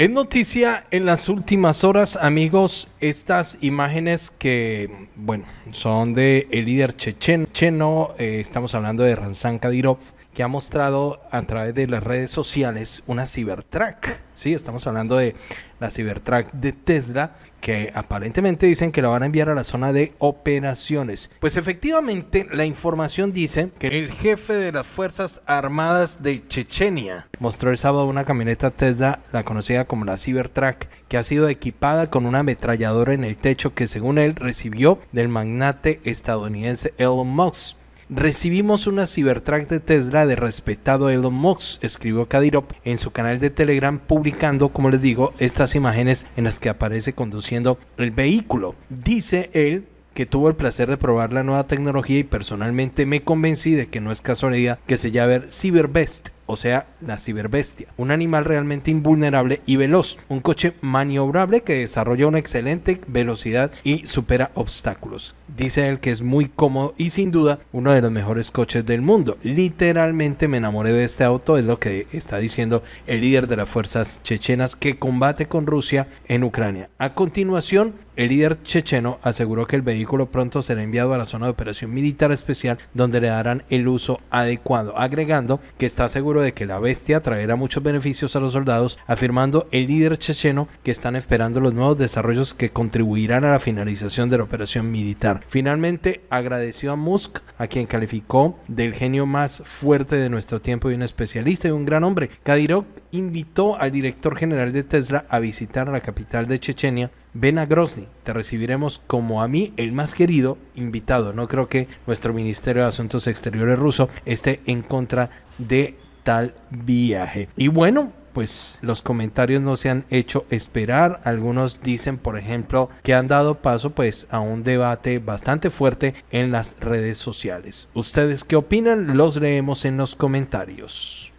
En noticia en las últimas horas, amigos, estas imágenes que, bueno, son de el líder checheno, eh, estamos hablando de Ransan Kadyrov, que ha mostrado a través de las redes sociales una Cybertruck. Sí, estamos hablando de la Cybertruck de Tesla, que aparentemente dicen que la van a enviar a la zona de operaciones. Pues efectivamente, la información dice que el jefe de las Fuerzas Armadas de Chechenia mostró el sábado una camioneta Tesla, la conocida como la Cybertruck, que ha sido equipada con una ametralladora en el techo que según él recibió del magnate estadounidense Elon Musk Recibimos una cibertrack de Tesla de respetado Elon Musk, escribió Kadirov en su canal de Telegram publicando, como les digo, estas imágenes en las que aparece conduciendo el vehículo. Dice él que tuvo el placer de probar la nueva tecnología y personalmente me convencí de que no es casualidad que se llame Cyberbest o sea, la ciberbestia. Un animal realmente invulnerable y veloz. Un coche maniobrable que desarrolla una excelente velocidad y supera obstáculos. Dice él que es muy cómodo y sin duda uno de los mejores coches del mundo. Literalmente me enamoré de este auto, es lo que está diciendo el líder de las fuerzas chechenas que combate con Rusia en Ucrania. A continuación, el líder checheno aseguró que el vehículo pronto será enviado a la zona de operación militar especial donde le darán el uso adecuado, agregando que está seguro de que la bestia traerá muchos beneficios a los soldados, afirmando el líder checheno que están esperando los nuevos desarrollos que contribuirán a la finalización de la operación militar. Finalmente, agradeció a Musk, a quien calificó del genio más fuerte de nuestro tiempo y un especialista y un gran hombre. Kadyrov invitó al director general de Tesla a visitar la capital de Chechenia, ven te recibiremos como a mí el más querido invitado. No creo que nuestro Ministerio de Asuntos Exteriores ruso esté en contra de tal viaje. Y bueno, pues los comentarios no se han hecho esperar. Algunos dicen, por ejemplo, que han dado paso pues a un debate bastante fuerte en las redes sociales. ¿Ustedes qué opinan? Los leemos en los comentarios.